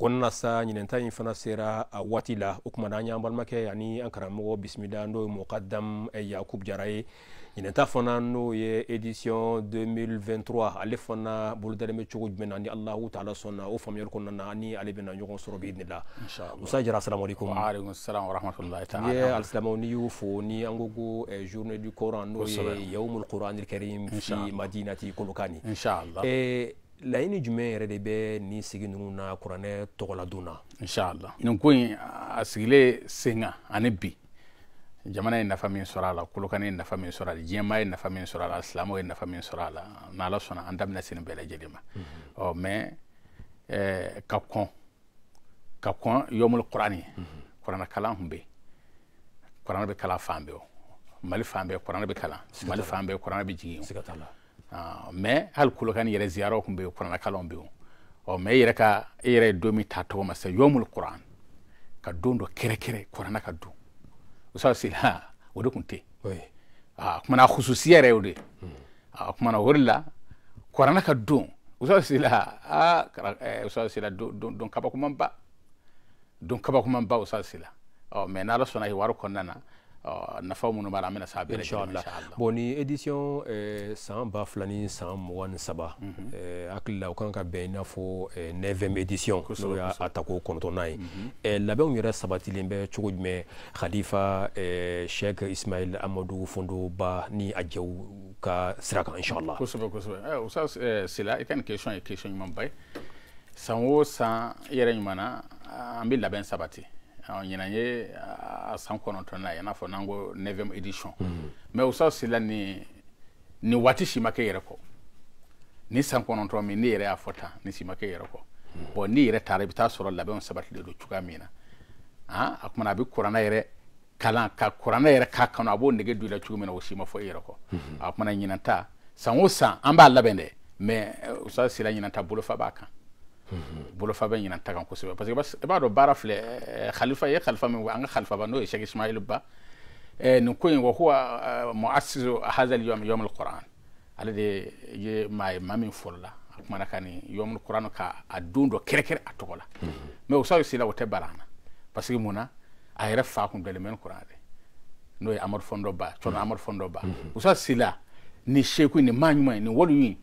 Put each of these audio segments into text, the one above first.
kɔnɔna sa ɲinɛta ɲi fana sera a waati la o kumana an y'an balimakɛ ani an karamɔgɔ bisimila n'o ye mɔkadam yakub jara ye ɲinɛta fana n'o ye édition 2023 ale fana bolodalen bɛ cogo jumɛn na ni alahu taala sɔnna o faamuyali kɔnɔna na ani ale bɛna ɲɔgɔn sɔrɔ bi ne la musa jara asalamualekum ni ni y'u fo ni an ko ko du coran n'o ye yawmul quranil karim fi madinati kolokani laɲini jumɛn yɛrɛ de bɛ ni sigi nunu na kuranɛ tɔgɔladon na inshallah nin ko in a sigilen sen kan ani bi jamana ye nafa min sɔrɔ a la kolokani ye nafa min sɔrɔ a la diɲɛma ye nafa min sɔrɔ a la silamɛw ye nafa min sɔrɔ a la n'ala sɔnna an da bɛna se nin bɛɛ lajɛlen ma ɔ mhm. oh, mɛ ɛɛ eh, ka kɔn ka kɔn yɔmul kuran ye mhm. kuranɛ kalan tun bɛ yen kuranɛ bɛ kalan fan bɛɛ o mali fan bɛɛ kuranɛ bɛ kalan mali fan bɛɛ kuranɛ bɛ jigin Ah, mɛ hali kolokani yɛrɛ ziyaraw kun be yen kuranna kalanw be yen ɔ mɛ i yɛrɛ ka i yɛrɛ ye don ta tɔgɔ ma sisan yomul quran ka don dɔ kɛrɛkɛrɛ kuranna ka don o sɔrɔ sila o de kun tɛ a ah, kumana a hususiya yɛrɛ hmm. ah, o de a kumana o de la kuranna ka don o sɔrɔ sila aa o sɔrɔ sila don don kabakomanba don kabakomanba o sɔrɔ sila ɔ mɛ n'ala sɔnna a ye wari kɔnɔna na nafaw minnu b'a la an bɛna s'a bɛɛ lajɛlen inshallah bon nin édition san eh, ba fila ni san mugan ni saba hakili mhm. eh, la o kan ka bɛn i n'a fɔ eh, neuvième édition n'o y'a a tako kɔnɔntɔnnan ye labɛnw yɛrɛ sabatilen bɛ cogo jumɛn khalifa sheikh ismail amadu ba ni a jɛw ka sira kan inshallah kosɛbɛ kosɛbɛ usas sela i ka nin question ye question ɲumanba ye san o san i yɛrɛ ɲuman na an bɛ labɛn sabati ɲinan ye a san kɔnɔntɔn na yan'a fɔ hmm. ni ni si yɛrɛ kɔ ni yɛrɛ y'a fɔ ni si yɛrɛ kɔ hmm. bɔn n'i yɛrɛ taa sɔrɔ labɛnw min na a kumana a yɛrɛ kalan ka yɛrɛ k'a kanu a b'o nege i la cogo min na o si ma fɔ i yɛrɛ kɔ hmm. a kumana ɲinanta san o san an b'a labɛn dɛ euh, ɲinanta bolofa b'a kan bolofa bɛ ɲina ta kan kosɛbɛ parce que i b'a dɔn baara filɛ eh, khalifa ye khalifa min an ka khalifa ba n'o ye shɛki ismail ba nin ko in wa huwa eh, muassisu hadha al-yawm yawm al-quran ale de ye maa ye maa min fɔlɔla a kumana ka nin yawm al-quran ka a don dɔ kɛrɛkɛrɛ a tɔgɔ la mais o sawi sila o tɛ baara parce que mun na a yɛrɛ fa kun dɔlen men quran de n'o ye amadu fondo ba cɔnɔ amadu fondo ba o sawi sila ni seku ni maa ɲuman nin wali in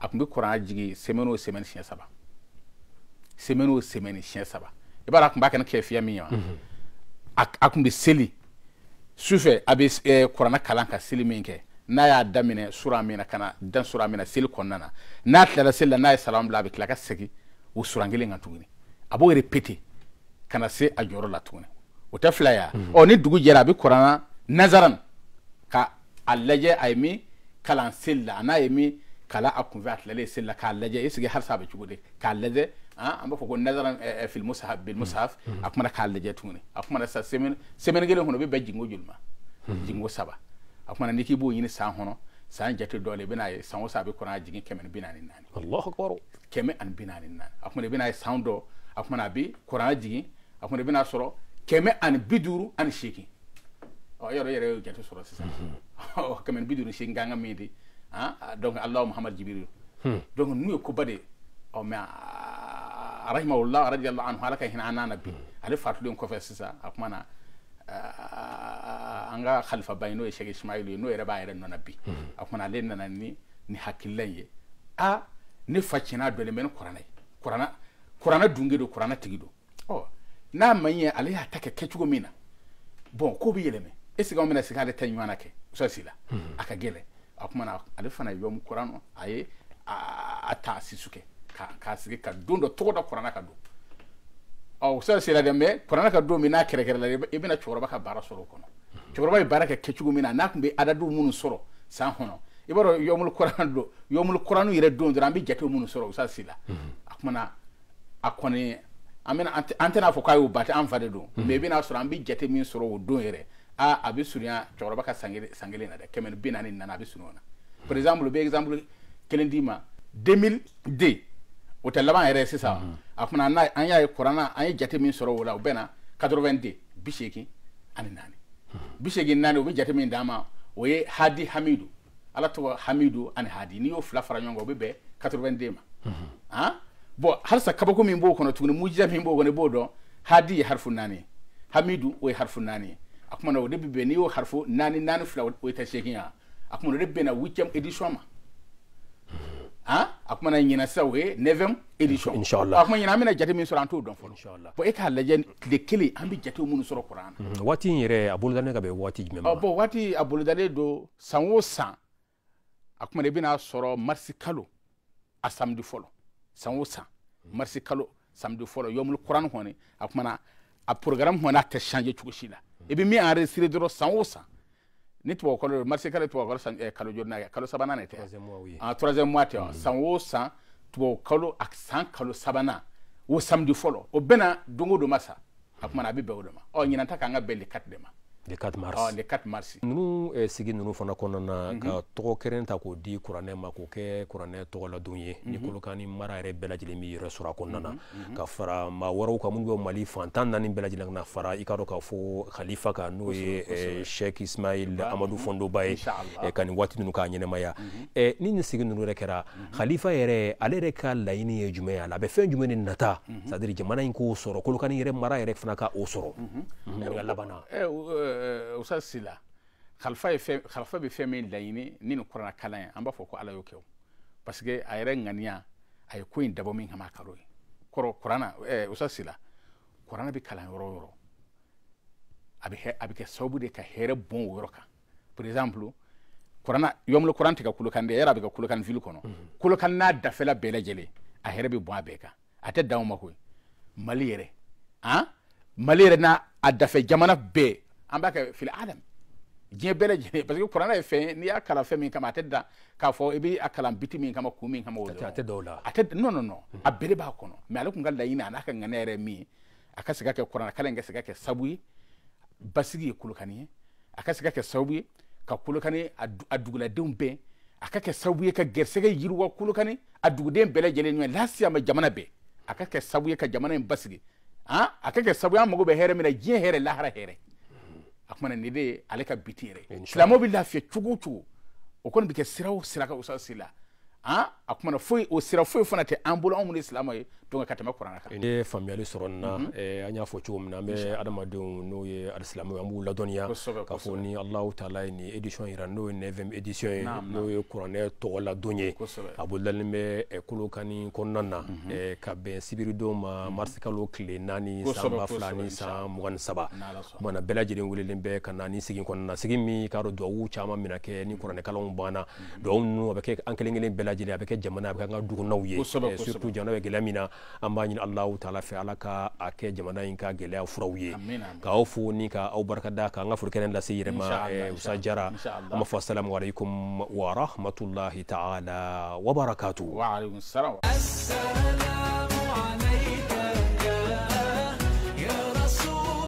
a tun bɛ kuran jigi semaine o semaine siɲɛ saba semaine o semaine siɲɛ saba i b'a dɔn a tun b'a kɛ ni kɛfiya min ye wa a tun bɛ seli sufɛ a bɛ eh, kuranɛ kalan ka seli min kɛ n'a y'a daminɛ sura min na ka na dan sura min na seli kɔnɔna na n'a tilala seli la n'a ye salamu bila a bɛ tila ka segin o suran kelen kan tuguni a b'o répété ka na se a jɔyɔrɔ la tuguni o tɛ fila ye wa ɔ ni dugu jɛra a bɛ kuranɛ nazaran ka a lajɛ a ye min kalan seli la a n'a ye min kalan a kunfɛ a tilalen seli la k'a lajɛ esike halisa a bɛ cogo di k'a lajɛ amba ah, ko nazaran eh, eh, fil mushaf bil mushaf akumana kalde je tuni akumana sa semen semen gele hono be be jingo julma jingo saba akumana niki bo yini san hono san jate dole bina ye san wosa be kona jingin kemen binani nani allahu akbar keme an binani nani akumana bina ye san do akumana bi kona jingin akumana bina soro keme an biduru an sheki o yoro yere jate soro sisan o kemen biduru sheki nganga midi ah, ah donc allah muhammad jibril hmm. donc nu ko bade o mais rahimahullah radiallahu anhu ala ka hina nana bi ale fatulen kɔfɛ sisan a kumana an ka khalifa bayi n'o ye shek ismailu ye n'o yɛrɛ b'a yɛrɛ nɔna bi a kumana ale nana ni ni hakilila ye a ne fa tiɲɛna dɔlen bɛ ni kuranɛ ye kuranɛ kuranɛ dunge do kuranɛ tigi do ɔ oh, n'a ma ɲɛ ale y'a ta kɛ kɛcogo min na bɔn ko bɛ yɛlɛmɛ est ce que bɛna ale ta ɲɔgɔn na kɛ sɔsi la hmm. a ka a ale fana ye yɔmu a ye a ta a sisu kɛ k'a sigi ka don dɔ tɔgɔ dɔ kuranna ka don ɔ sera sera dɛ mɛ kuranna ka don min n'a kɛrɛkɛrɛla i bɛna cɛkɔrɔba ka baara sɔrɔ o kɔnɔ cɛkɔrɔba ye baara kɛ kɛcogo min na n'a tun bɛ adadu minnu sɔrɔ san kɔnɔ i b'a dɔn yɔmulu kuran don yɔmulu kuranu yɛrɛ don dɔrɔn an bɛ jatew minnu sɔrɔ o sa a kumana a kɔni an bɛna an tɛna fɔ k'a y'o ba tɛ an fa de don mɛ i bɛna sɔrɔ an bɛ jate min sɔrɔ o don yɛrɛ aa a bɛ surunya cɛkɔrɔba ka san kelen na dɛ kɛmɛ ni bi naani ni naani a bɛ surunya o na par exemple u bɛ exemple kelen d'i ma 2002 o tɛ laban yɛrɛ ye sisan a kumana n'a an y'a ye kuranna an ye jate min sɔrɔ o la o bɛ na katɔrɔfɛnde bi ani naani bi naani o bɛ jate min d'an ma o ye hadi hamidu ala tɔgɔ hamidu ani hadi n'i y'o fila fara ɲɔgɔn kan o bɛ bɛn katɔrɔfɛnde ma han bɔn halisa kabako min b'o kɔnɔ tuguni mujiza min b'o kɔnɔ i b'o dɔn hadi ye harifu naani ye hamidu o ye harifu naani ye a kumana o de bɛ bɛn n'i y'o harifu naani naani fila o ye tɛ seegin ye a kumana o de bɛn huitième édition ma han a kuma na ɲina sisan o ye nevem edition inshallah a kuma ɲina an bɛna jate min sɔrɔ an t'o dɔn fɔlɔ inshallah bon e k'a lajɛ tile kelen an bɛ jatew minnu sɔrɔ kuran na mhm. waati in yɛrɛ a bolodalen ka bɛn waati jumɛn ma bon waati a bolodalen don san o san a kuma na i bɛna sɔrɔ marisi kalo a samedi fɔlɔ san o san marisi kalo samedi fɔlɔ yɔmulu kuran kɔni a kuma na a programme kɔni a tɛ changer cogo si la i mhm. e bɛ min enregistrer dɔrɔn san o san ni tubabu kalo marché kalo tubabu san, kalo joli ye kalo sabanan de tɛ a troisième mois tɛ san o san tubabu kalo a san kalo sabanan o samedi fɔlɔ o bɛna don o don ma sa a kumana a bɛ bɛn o de ma ɔ ɲinan ta k'an ka bɛn le 4 de ma le 4 mars Ah, le 4 mars ninnu eh, sigi ninnu fana kɔnɔna na mm -hmm. ka tɔgɔ kɛrɛn ta k'o di kuranɛ ma k'o kɛ kuranɛ tɔgɔladon ye mm -hmm. ni mhm. kolokani mara yɛrɛ bɛɛ lajɛlen b'i yɛrɛ sɔrɔ a kɔnɔna na mm -hmm. ka fara maa wɛrɛw kan minnu bɛ mali fantan naani bɛɛ lajɛlen na fara i ka dɔn k'a fɔ khalifa kan n'o ye eh, ismail amadu mhm. fɔndoba ye eh, ka nin waati ninnu k'a ɲɛnɛmaya mhm. eh, ni nin sigi ninnu yɛrɛ kɛra khalifa yɛrɛ ale yɛrɛ ka laɲini ye jumɛn ye la a bɛ fɛn jumɛn de nata c'est à dire jamana in k'o sɔrɔ kolokani yɛrɛ mara yɛrɛ fana ka o sɔrɔ ɲininkali laban na eh, eh, Eh, usa sila khalfa ye fɛn khalifa bɛ fɛn min laɲini ni nin kuranna kala en an b'a fɔ ala yokew parce que ay yɛrɛ ŋaniya a ye ko min kama a koro qur'ana kɔrɔ eh, kuranna ɛɛ usa sila kuranna bɛ kalan yoro o yɔrɔ a bɛ hɛ a de ka hɛrɛ bon o yɔrɔ kan par exemple kuranna yɔmulo kuran tigɛ kolokan de yɛrɛ a bɛ kɛ kolokan mhm. fili kɔnɔ kolokan n'a da fela bele jele a bɛɛ be bon abeka ate dawo ma maliere ha ah? maliere n'a adafe jamana be an b'a kɛ fili adam diɲɛ bɛɛ lajɛlen parce que kuranɛ ye fɛn n'i y'a kalan fɛn min kama a tɛ da k'a fɔ e i bɛ a kalan biti min kama kun min kama o dɔrɔn a tɛ da o la a tɛ non non non mm-hmm. a bɛɛ b'a kɔnɔ mɛ ale tun ka laɲini a n'a ka ŋaniya yɛrɛ min ye a ka se ka kɛ kuranɛ kalan in ka se ka kɛ sabu ye basigi ye kolokani ye a ka se ka kɛ sababu ye ka kolokani a duguladenw bɛn a ka kɛ sababu ye ka gɛrisɛgɛ yiriwa kolokani a duguden bɛɛ lajɛlen ɲɔgɔn lasiya ma jamana bɛɛ a ka kɛ sababu ye ka jamana in basigi a ka kɛ sababu ye an mago bɛ hɛrɛ min na diɲɛ hɛrɛ lahara hɛrɛ a kuma na ale ka biti yɛrɛ silamɛw bi lafiya cogo o cogo o kɔni bɛ kɛ sira o sira ka wusa a kumana foyi o sira foyi fana tɛ an bolo anw minnu ye silamɛ ye donc ka tɛmɛ kuranɛ kan. ye faamuyali sɔrɔ nin na mhm. an y'a fɔ cogo min na an bɛ adamadenw n'o ye alisilamɛw an b'u ladɔnniya k'a fɔ ni alahu taala ye nin édition yira n'o ye 9e édition ye n'o ye kuranɛ tɔgɔ ladon ye a bolodalen bɛ kolokani kɔnɔna na mhm. ka bɛn sibiridon ma mhm. marisi kalo tile naani san ba fila ni san mugan ni saba kumana bɛɛ lajɛlen welelen bɛ ka na ni sigi kɔnɔna na sigi min k'a dɔn duwawu caman bɛna kɛ ni kuranɛkalanw banna duwawu ninnu a bɛ kɛ an kelen kelen bɛɛ lajɛlen a bɛ kɛ jamana a bɛ kɛ an ka dugunaw ye surtout jamana bɛ gɛlɛya min na an b'a ɲini alahu taala fɛ ala ka a kɛ jamana in ka gɛlɛya furaw ye k'aw fo ni ka aw barikada k'an ka forokɛnɛ lase yɛrɛ ma usa jara an b'a fɔ asalamu alaikum wa rahmatulahi taala wa barakatu. السلام عليكم